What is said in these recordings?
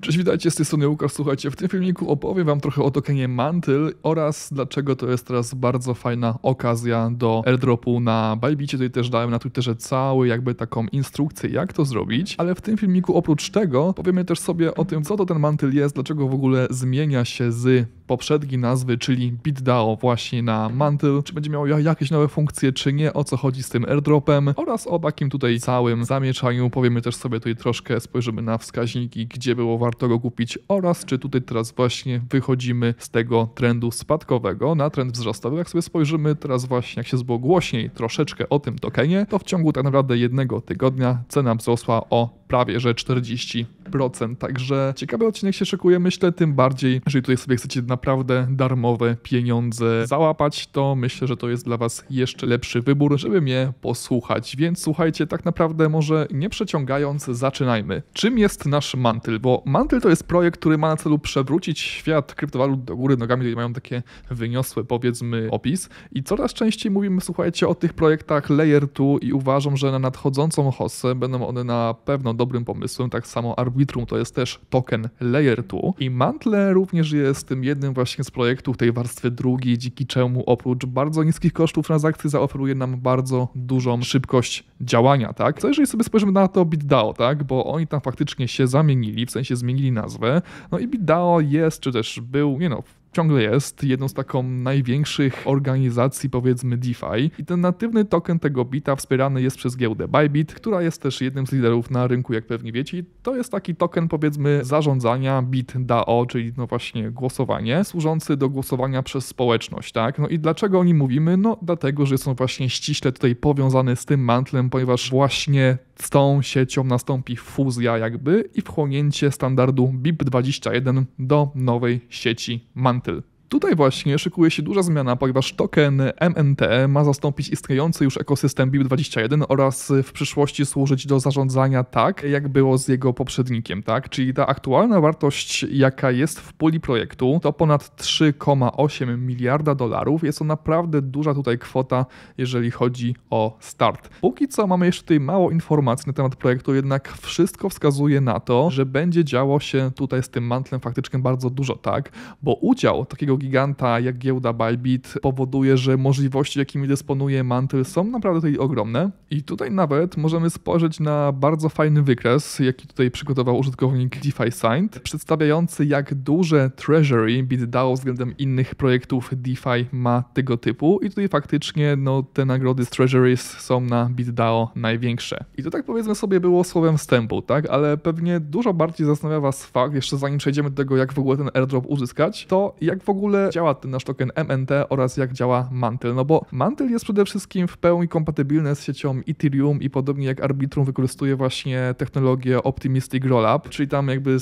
Cześć, witajcie, z tej strony Łukasz. Słuchajcie, w tym filmiku opowiem wam trochę o tokenie Mantyl oraz dlaczego to jest teraz bardzo fajna okazja do airdropu na Bybitcie. Tutaj też dałem na Twitterze cały jakby taką instrukcję, jak to zrobić, ale w tym filmiku oprócz tego powiemy też sobie o tym, co to ten Mantyl jest, dlaczego w ogóle zmienia się z poprzedniej nazwy, czyli BitDAO właśnie na Mantle, czy będzie miał jakieś nowe funkcje, czy nie, o co chodzi z tym airdropem oraz o takim tutaj całym zamieszaniu. Powiemy też sobie tutaj troszkę, spojrzymy na wskaźniki, gdzie było warto go kupić oraz czy tutaj teraz właśnie wychodzimy z tego trendu spadkowego na trend wzrostowy. Jak sobie spojrzymy teraz właśnie, jak się było głośniej troszeczkę o tym tokenie, to w ciągu tak naprawdę jednego tygodnia cena wzrosła o prawie że 40% procent. Także ciekawy odcinek się szykuje, myślę, tym bardziej, jeżeli tutaj sobie chcecie naprawdę darmowe pieniądze załapać, to myślę, że to jest dla Was jeszcze lepszy wybór, żeby mnie posłuchać. Więc słuchajcie, tak naprawdę może nie przeciągając, zaczynajmy. Czym jest nasz Mantyl? Bo Mantyl to jest projekt, który ma na celu przewrócić świat kryptowalut do góry nogami, tutaj mają takie wyniosłe, powiedzmy, opis. I coraz częściej mówimy, słuchajcie, o tych projektach Layer 2 i uważam, że na nadchodzącą hossę będą one na pewno dobrym pomysłem, tak samo Arbitrage Arbitrum to jest też token Layer 2 i Mantle również jest tym jednym właśnie z projektów tej warstwy drugiej, dzięki czemu oprócz bardzo niskich kosztów transakcji zaoferuje nam bardzo dużą szybkość działania, tak? Co jeżeli sobie spojrzymy na to BitDAO, tak? Bo oni tam faktycznie się zamienili, w sensie zmienili nazwę, no i BitDAO jest, czy też był, nie no, ciągle jest jedną z taką największych organizacji powiedzmy DeFi i ten natywny token tego bita wspierany jest przez giełdę Bybit, która jest też jednym z liderów na rynku, jak pewnie wiecie. I to jest taki token powiedzmy zarządzania bit DAO, czyli no właśnie głosowanie, służący do głosowania przez społeczność, tak? No i dlaczego o nim mówimy? No dlatego, że są właśnie ściśle tutaj powiązane z tym mantlem, ponieważ właśnie z tą siecią nastąpi fuzja jakby i wchłonięcie standardu BIP21 do nowej sieci Mantle. Tutaj właśnie szykuje się duża zmiana, ponieważ token MNT ma zastąpić istniejący już ekosystem BIP21 oraz w przyszłości służyć do zarządzania tak, jak było z jego poprzednikiem, tak? Czyli ta aktualna wartość, jaka jest w puli projektu, to ponad 3,8 miliarda dolarów. Jest to naprawdę duża tutaj kwota, jeżeli chodzi o start. Póki co mamy jeszcze tutaj mało informacji na temat projektu, jednak wszystko wskazuje na to, że będzie działo się tutaj z tym mantlem faktycznie bardzo dużo, tak? Bo udział takiego giganta jak giełda Bybit powoduje, że możliwości, jakimi dysponuje Mantle są naprawdę tutaj ogromne. I tutaj nawet możemy spojrzeć na bardzo fajny wykres, jaki tutaj przygotował użytkownik DeFi Signed, przedstawiający jak duże treasury BitDAO względem innych projektów DeFi ma tego typu. I tutaj faktycznie no, te nagrody z treasuries są na BitDAO największe. I to tak powiedzmy sobie było słowem wstępu, tak? Ale pewnie dużo bardziej zastanawia Was fakt, jeszcze zanim przejdziemy do tego, jak w ogóle ten airdrop uzyskać, to jak w ogóle ogóle działa ten nasz token MNT oraz jak działa Mantle. No bo Mantle jest przede wszystkim w pełni kompatybilny z siecią Ethereum i podobnie jak Arbitrum wykorzystuje właśnie technologię Optimistic Rollup, czyli tam jakby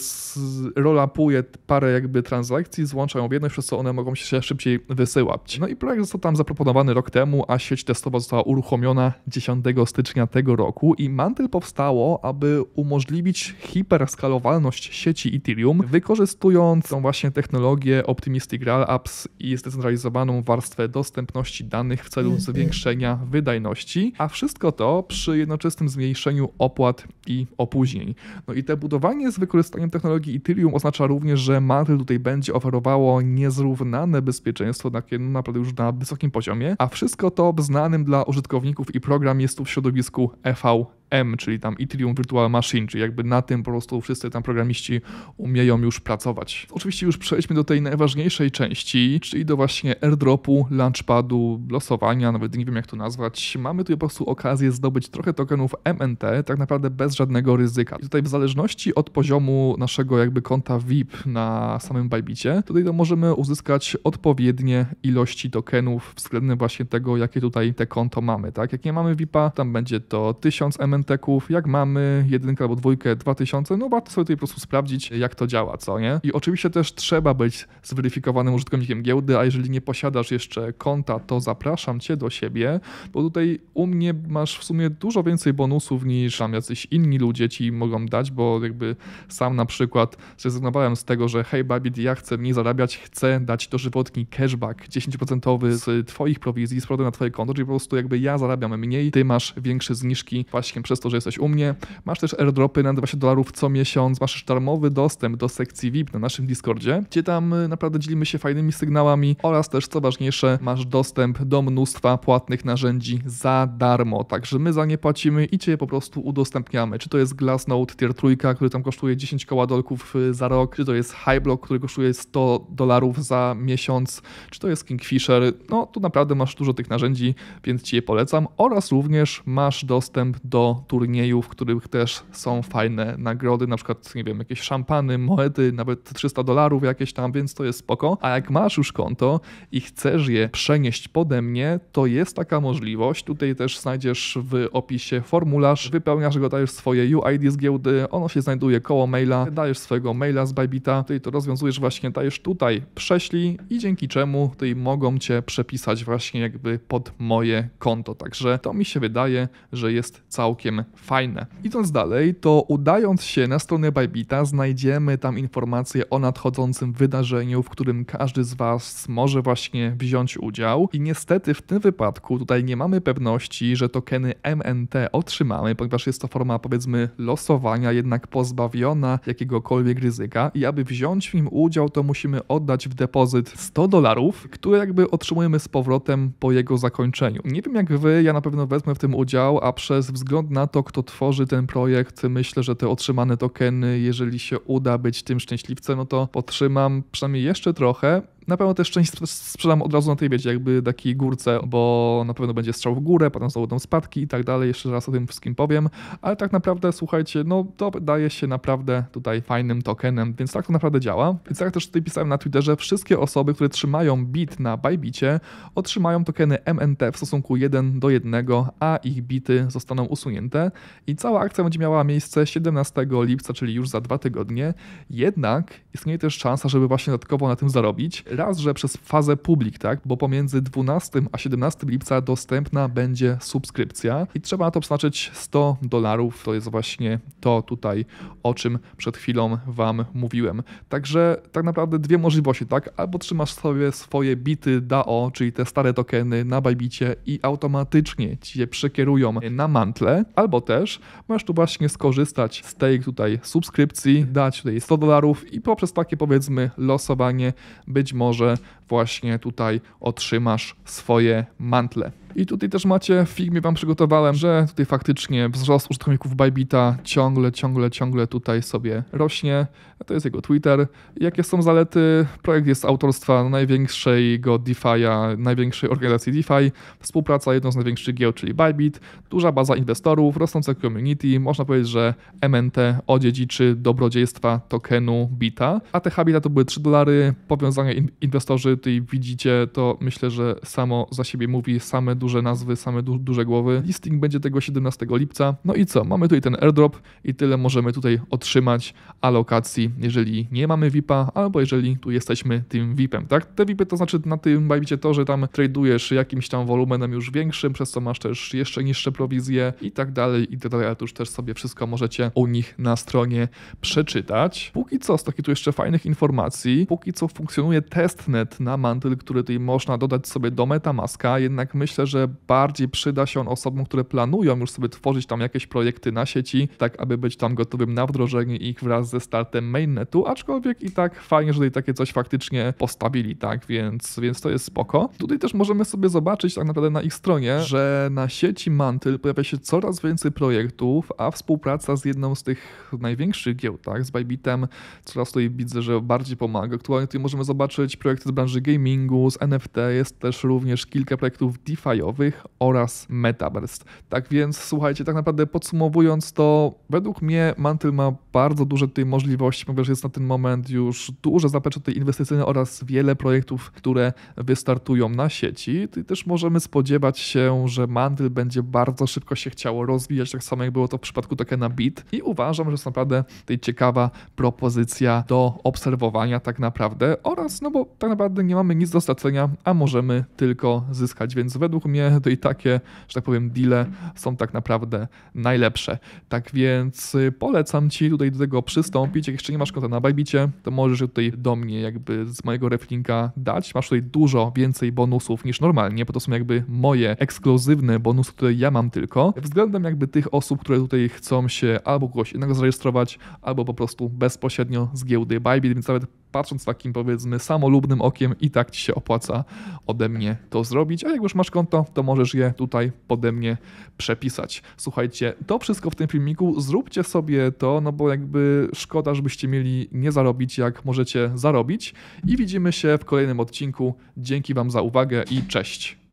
rollupuje parę jakby transakcji, złączają w jedność, przez co one mogą się szybciej wysyłać. No i projekt został tam zaproponowany rok temu, a sieć testowa została uruchomiona 10 stycznia tego roku i Mantle powstało, aby umożliwić hiperskalowalność sieci Ethereum, wykorzystując tą właśnie technologię Optimistic Rollup Real Apps i zdecentralizowaną warstwę dostępności danych w celu mhm. zwiększenia wydajności, a wszystko to przy jednoczesnym zmniejszeniu opłat i opóźnień. No i te budowanie z wykorzystaniem technologii Ethereum oznacza również, że Mantle tutaj będzie oferowało niezrównane bezpieczeństwo, takie naprawdę już na wysokim poziomie, a wszystko to znanym dla użytkowników i program jest tu w środowisku EV. M, czyli tam Ethereum Virtual Machine, czyli jakby na tym po prostu wszyscy tam programiści umieją już pracować. Oczywiście już przejdźmy do tej najważniejszej części, czyli do właśnie airdropu, launchpadu, losowania, nawet nie wiem jak to nazwać. Mamy tu po prostu okazję zdobyć trochę tokenów MNT, tak naprawdę bez żadnego ryzyka. I tutaj w zależności od poziomu naszego jakby konta VIP na samym Bybicie, tutaj to możemy uzyskać odpowiednie ilości tokenów względem właśnie tego, jakie tutaj te konto mamy, tak? Jak nie mamy VIPa, tam będzie to 1000 MNT, Genteków, jak mamy jedynkę albo dwójkę tysiące no warto sobie tutaj po prostu sprawdzić, jak to działa, co nie? I oczywiście też trzeba być zweryfikowanym użytkownikiem giełdy, a jeżeli nie posiadasz jeszcze konta, to zapraszam cię do siebie, bo tutaj u mnie masz w sumie dużo więcej bonusów niż tam jacyś inni ludzie ci mogą dać, bo jakby sam na przykład zrezygnowałem z tego, że hey Babid, ja chcę mniej zarabiać, chcę dać dożywotni cashback 10% z twoich prowizji z na twoje konto, czyli po prostu jakby ja zarabiam mniej, ty masz większe zniżki właśnie przez to, że jesteś u mnie. Masz też airdropy na 20 dolarów co miesiąc, masz też darmowy dostęp do sekcji VIP na naszym Discordzie, gdzie tam y, naprawdę dzielimy się fajnymi sygnałami oraz też, co ważniejsze, masz dostęp do mnóstwa płatnych narzędzi za darmo, także my za nie płacimy i Cię po prostu udostępniamy. Czy to jest Glassnode Tier 3, który tam kosztuje 10 koła dolków y, za rok, czy to jest Highblock, który kosztuje 100 dolarów za miesiąc, czy to jest Kingfisher, no tu naprawdę masz dużo tych narzędzi, więc Ci je polecam oraz również masz dostęp do turniejów, w których też są fajne nagrody, na przykład, nie wiem, jakieś szampany, monety, nawet 300 dolarów jakieś tam, więc to jest spoko. A jak masz już konto i chcesz je przenieść pode mnie, to jest taka możliwość. Tutaj też znajdziesz w opisie formularz, wypełniasz go, dajesz swoje UID z giełdy, ono się znajduje koło maila, dajesz swojego maila z Bybita, tutaj to rozwiązujesz właśnie, dajesz tutaj prześlij i dzięki czemu tutaj mogą cię przepisać właśnie jakby pod moje konto. Także to mi się wydaje, że jest całkiem całkiem fajne. Idąc dalej, to udając się na stronę Bybita znajdziemy tam informacje o nadchodzącym wydarzeniu, w którym każdy z Was może właśnie wziąć udział i niestety w tym wypadku tutaj nie mamy pewności, że tokeny MNT otrzymamy, ponieważ jest to forma powiedzmy losowania, jednak pozbawiona jakiegokolwiek ryzyka i aby wziąć w nim udział, to musimy oddać w depozyt 100 dolarów, które jakby otrzymujemy z powrotem po jego zakończeniu. Nie wiem jak wy, ja na pewno wezmę w tym udział, a przez wzgląd na na to, kto tworzy ten projekt. Myślę, że te otrzymane tokeny, jeżeli się uda być tym szczęśliwcem, no to potrzymam przynajmniej jeszcze trochę, na pewno też część sprzedam od razu na tej, wiecie, jakby takiej górce, bo na pewno będzie strzał w górę, potem znowu będą spadki i tak dalej, jeszcze raz o tym wszystkim powiem, ale tak naprawdę, słuchajcie, no to daje się naprawdę tutaj fajnym tokenem, więc tak to naprawdę działa. Więc jak też tutaj pisałem na Twitterze, wszystkie osoby, które trzymają bit na Bybicie, otrzymają tokeny MNT w stosunku 1 do 1, a ich bity zostaną usunięte i cała akcja będzie miała miejsce 17 lipca, czyli już za dwa tygodnie. Jednak istnieje też szansa, żeby właśnie dodatkowo na tym zarobić raz, że przez fazę publik, tak? Bo pomiędzy 12 a 17 lipca dostępna będzie subskrypcja i trzeba na to przeznaczyć 100 dolarów. To jest właśnie to tutaj, o czym przed chwilą Wam mówiłem. Także tak naprawdę dwie możliwości, tak? Albo trzymasz sobie swoje bity DAO, czyli te stare tokeny na Bajbicie i automatycznie Ci je przekierują na mantle, albo też masz tu właśnie skorzystać z tej tutaj subskrypcji, dać tutaj 100 dolarów i poprzez takie powiedzmy losowanie być może może właśnie tutaj otrzymasz swoje mantle. I tutaj też macie, w Figmie wam przygotowałem, że tutaj faktycznie wzrost użytkowników Bybita ciągle, ciągle, ciągle tutaj sobie rośnie. To jest jego Twitter. Jakie są zalety? Projekt jest autorstwa największego DeFi'a, największej organizacji DeFi, współpraca jedną z największych giełd, czyli Bybit, duża baza inwestorów, rosnące community. Można powiedzieć, że MNT odziedziczy dobrodziejstwa tokenu Bita. A te habita to były 3 dolary, powiązania inwestorzy tutaj widzicie, to myślę, że samo za siebie mówi, same duże nazwy, same du duże głowy. Listing będzie tego 17 lipca. No i co? Mamy tutaj ten airdrop i tyle możemy tutaj otrzymać alokacji, jeżeli nie mamy VIPa, albo jeżeli tu jesteśmy tym VIPem, tak? Te VIPy to znaczy na tym bawicie to, że tam tradujesz jakimś tam wolumenem już większym, przez co masz też jeszcze niższe prowizje i tak dalej, i tak dalej, ale to już też sobie wszystko możecie u nich na stronie przeczytać. Póki co, z takich tu jeszcze fajnych informacji, póki co funkcjonuje testnet na na mantyl, który tutaj można dodać sobie do MetaMaska, jednak myślę, że bardziej przyda się on osobom, które planują już sobie tworzyć tam jakieś projekty na sieci, tak aby być tam gotowym na wdrożenie ich wraz ze startem mainnetu, aczkolwiek i tak fajnie, że tutaj takie coś faktycznie postawili, tak, więc, więc to jest spoko. Tutaj też możemy sobie zobaczyć tak naprawdę na ich stronie, że na sieci mantyl pojawia się coraz więcej projektów, a współpraca z jedną z tych największych giełd, tak, z Bybitem, coraz tutaj widzę, że bardziej pomaga. Aktualnie tutaj możemy zobaczyć projekty z branży branży gamingu, z NFT jest też również kilka projektów DeFi'owych oraz Metaverse. Tak więc słuchajcie, tak naprawdę podsumowując to, według mnie Mantle ma bardzo duże tej możliwości, ponieważ jest na ten moment już duże zaplecze tej inwestycyjne oraz wiele projektów, które wystartują na sieci. I też możemy spodziewać się, że Mantle będzie bardzo szybko się chciało rozwijać, tak samo jak było to w przypadku tokena BIT i uważam, że jest naprawdę tej ciekawa propozycja do obserwowania tak naprawdę oraz, no bo tak naprawdę nie mamy nic do stracenia, a możemy tylko zyskać. Więc według mnie to i takie, że tak powiem, deale są tak naprawdę najlepsze. Tak więc y, polecam Ci tutaj do tego przystąpić. Jak jeszcze nie masz konta na Bajbicie, to możesz tutaj do mnie jakby z mojego reflinka dać. Masz tutaj dużo więcej bonusów niż normalnie, bo to są jakby moje ekskluzywne bonusy, które ja mam tylko. Względem jakby tych osób, które tutaj chcą się albo kogoś innego zarejestrować, albo po prostu bezpośrednio z giełdy Bybit, więc nawet patrząc takim powiedzmy samolubnym okiem i tak ci się opłaca ode mnie to zrobić, a jak już masz konto, to możesz je tutaj pode mnie przepisać. Słuchajcie, to wszystko w tym filmiku, zróbcie sobie to, no bo jakby szkoda, żebyście mieli nie zarobić, jak możecie zarobić i widzimy się w kolejnym odcinku. Dzięki Wam za uwagę i cześć.